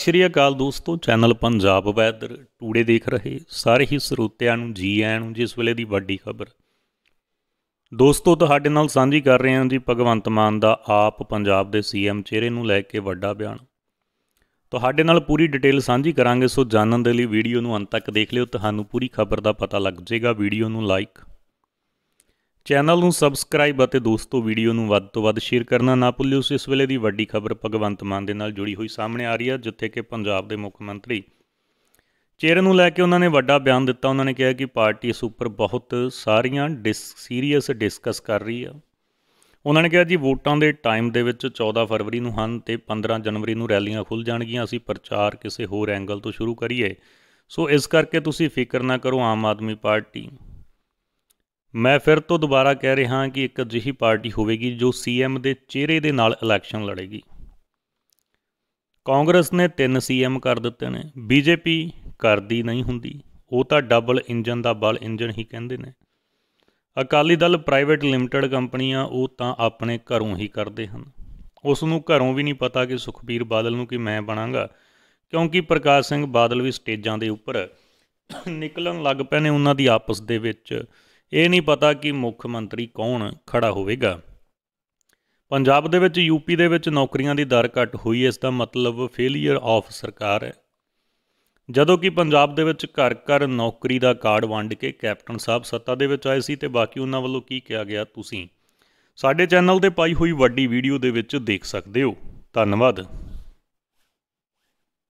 ਸ੍ਰੀ ਅਕਾਲ ਦੋਸਤੋ channel Punjab weather today ਦੇਖ ਰਹੇ ਸਾਰੇ ਹੀ ਸਰੋਤਿਆਂ ਨੂੰ ਜੀ ਆਇਆਂ ਨੂੰ ਜਿਸ ਵੇਲੇ ਦੀ ਵੱਡੀ ਖਬਰ ਦੋਸਤੋ ਤੁਹਾਡੇ ਨਾਲ ਸਾਂਝੀ ਕਰ ਰਹੇ ਹਾਂ ਜੀ ਭਗਵੰਤ ਮਾਨ ਦਾ ਆਪ ਪੰਜਾਬ ਦੇ ਸੀਐਮ ਚਿਹਰੇ ਨੂੰ ਲੈ ਕੇ ਵੱਡਾ ਬਿਆਨ ਤੁਹਾਡੇ ਨਾਲ ਪੂਰੀ ਡਿਟੇਲ ਸਾਂਝੀ ਕਰਾਂਗੇ ਸੋ ਜਾਣਨ ਦੇ ਲਈ ਵੀਡੀਓ ਨੂੰ ਅੰਤ ਤੱਕ ਦੇਖ ਲਿਓ ਤੁਹਾਨੂੰ ਪੂਰੀ ਖਬਰ ਦਾ ਪਤਾ ਲੱਗ ਜਾਏਗਾ ਵੀਡੀਓ ਨੂੰ ਲਾਈਕ ਚੈਨਲ ਨੂੰ ਸਬਸਕ੍ਰਾਈਬ ਅਤੇ ਦੋਸਤੋ ਵੀਡੀਓ ਨੂੰ ਵੱਧ ਤੋਂ ਵੱਧ ਸ਼ੇਅਰ ਕਰਨਾ ਨਾ ਭੁੱਲਿਓ ਇਸ ਵੇਲੇ ਦੀ ਵੱਡੀ ਖਬਰ ਭਗਵੰਤ ਮਾਨ ਦੇ ਨਾਲ ਜੁੜੀ ਹੋਈ ਸਾਹਮਣੇ ਆ ਰਹੀ ਹੈ ਜਿੱਥੇ ਕਿ ਪੰਜਾਬ ਦੇ ਮੁੱਖ ਮੰਤਰੀ ਚਿਹਰੇ ਨੂੰ ਲੈ ਕੇ ਉਹਨਾਂ ਨੇ ਵੱਡਾ ਬਿਆਨ ਦਿੱਤਾ ਉਹਨਾਂ ਨੇ ਕਿਹਾ ਕਿ ਪਾਰਟੀ ਇਸ ਉੱਪਰ ਬਹੁਤ ਸਾਰੀਆਂ ਡਿਸ ਸੀਰੀਅਸ ਡਿਸਕਸ ਕਰ ਰਹੀ ਆ ਉਹਨਾਂ ਨੇ ਕਿਹਾ ਜੀ ਵੋਟਾਂ ਦੇ ਟਾਈਮ ਦੇ ਵਿੱਚ 14 ਫਰਵਰੀ ਨੂੰ ਹਨ ਤੇ 15 ਜਨਵਰੀ ਨੂੰ ਰੈਲੀਆਂ ਖੁੱਲ ਜਾਣਗੀਆਂ ਅਸੀਂ ਪ੍ਰਚਾਰ ਕਿਸੇ ਹੋਰ ਐਂਗਲ ਤੋਂ ਸ਼ੁਰੂ ਕਰੀਏ ਸੋ ਇਸ ਕਰਕੇ ਤੁਸੀਂ ਫਿਕਰ ਨਾ ਕਰੋ ਆਮ ਆਦਮੀ ਪਾਰਟੀ ਮੈਂ ਫਿਰ ਤੋਂ ਦੁਬਾਰਾ ਕਹਿ ਰਿਹਾ ਕਿ ਇੱਕ ਅਜਿਹੀ ਪਾਰਟੀ ਹੋਵੇਗੀ ਜੋ ਸੀਐਮ ਦੇ ਚਿਹਰੇ ਦੇ ਨਾਲ ਇਲੈਕਸ਼ਨ ਲੜੇਗੀ ਕਾਂਗਰਸ ਨੇ 3 ਸੀਐਮ ਕਰ ਦਿੱਤੇ ਨੇ ਬੀਜੇਪੀ ਕਰਦੀ ਨਹੀਂ ਹੁੰਦੀ ਉਹ ਤਾਂ ਡਬਲ ਇੰਜਨ ਦਾ ਬਲ ਇੰਜਨ ਹੀ ਕਹਿੰਦੇ ਨੇ ਅਕਾਲੀ ਦਲ ਪ੍ਰਾਈਵੇਟ ਲਿਮਟਿਡ ਕੰਪਨੀਆਂ ਉਹ ਤਾਂ ਆਪਣੇ ਘਰੋਂ ਹੀ ਕਰਦੇ ਹਨ ਉਸ ਨੂੰ ਘਰੋਂ ਵੀ ਨਹੀਂ ਪਤਾ ਕਿ ਸੁਖਬੀਰ ਬਾਦਲ ਨੂੰ ਕਿ ਮੈਂ ਬਣਾਂਗਾ ਕਿਉਂਕਿ ਪ੍ਰਕਾਸ਼ ਸਿੰਘ ਬਾਦਲ ਵੀ ਸਟੇਜਾਂ ਦੇ ਉੱਪਰ ਨਿਕਲਣ ਲੱਗ ਪਏ ਨੇ ਉਹਨਾਂ ਦੀ ਆਪਸ ਦੇ ਵਿੱਚ ਇਹ ਨਹੀਂ ਪਤਾ ਕਿ ਮੁੱਖ ਮੰਤਰੀ ਕੌਣ ਖੜਾ ਹੋਵੇਗਾ ਪੰਜਾਬ ਦੇ ਵਿੱਚ ਯੂਪੀ ਦੇ ਵਿੱਚ ਨੌਕਰੀਆਂ ਦੀ ਦਰ ਘਟ ਹੋਈ ਇਸ ਦਾ ਮਤਲਬ ਫੇਲਿਅਰ ਆਫ ਸਰਕਾਰ ਹੈ ਜਦੋਂ ਕਿ ਪੰਜਾਬ ਦੇ ਵਿੱਚ ਘਰ ਘਰ ਨੌਕਰੀ ਦਾ ਕਾਰਡ ਵੰਡ ਕੇ ਕੈਪਟਨ ਸਾਹਿਬ ਸੱਤਾ ਦੇ ਵਿੱਚ ਆਏ ਸੀ ਤੇ ਬਾਕੀ ਉਹਨਾਂ ਵੱਲੋਂ ਕੀ ਕਿਹਾ ਗਿਆ ਤੁਸੀਂ ਸਾਡੇ ਚੈਨਲ ਤੇ ਪਾਈ ਹੋਈ ਵੱਡੀ ਵੀਡੀਓ ਦੇ ਵਿੱਚ ਦੇਖ ਸਕਦੇ ਹੋ ਧੰਨਵਾਦ